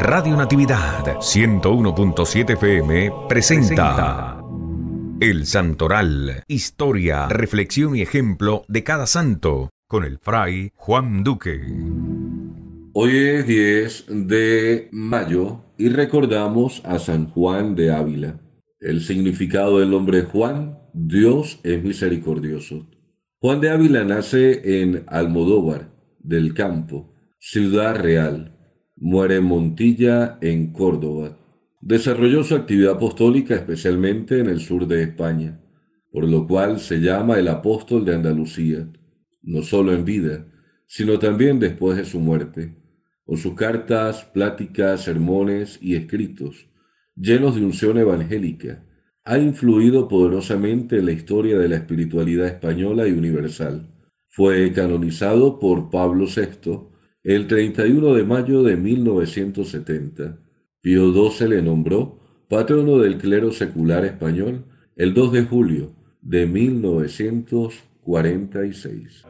Radio Natividad 101.7 FM presenta El Santoral, historia, reflexión y ejemplo de cada santo, con el fray Juan Duque. Hoy es 10 de mayo y recordamos a San Juan de Ávila. El significado del nombre Juan, Dios es misericordioso. Juan de Ávila nace en Almodóvar del Campo, Ciudad Real, Muere Montilla, en Córdoba. Desarrolló su actividad apostólica especialmente en el sur de España, por lo cual se llama el apóstol de Andalucía, no solo en vida, sino también después de su muerte, con sus cartas, pláticas, sermones y escritos, llenos de unción evangélica, ha influido poderosamente en la historia de la espiritualidad española y universal. Fue canonizado por Pablo VI el 31 de mayo de 1970, Pío XII le nombró patrono del clero secular español el 2 de julio de 1946.